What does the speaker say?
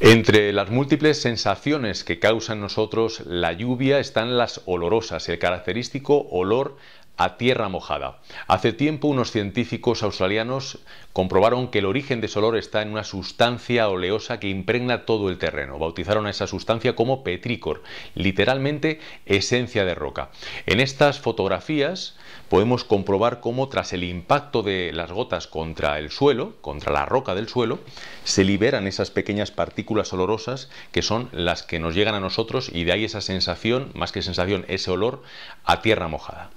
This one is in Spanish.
Entre las múltiples sensaciones que causa nosotros la lluvia están las olorosas, el característico olor a tierra mojada. Hace tiempo unos científicos australianos comprobaron que el origen de ese olor está en una sustancia oleosa que impregna todo el terreno. Bautizaron a esa sustancia como petricor, literalmente esencia de roca. En estas fotografías podemos comprobar cómo tras el impacto de las gotas contra el suelo, contra la roca del suelo, se liberan esas pequeñas partículas olorosas que son las que nos llegan a nosotros y de ahí esa sensación, más que sensación, ese olor a tierra mojada.